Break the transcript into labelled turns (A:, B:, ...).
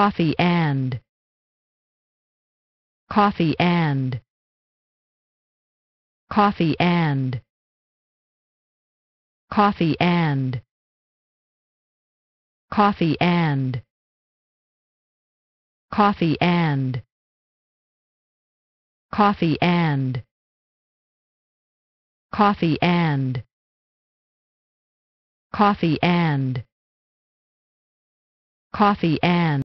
A: coffee and coffee and coffee and coffee and coffee and coffee and coffee and coffee and coffee and coffee and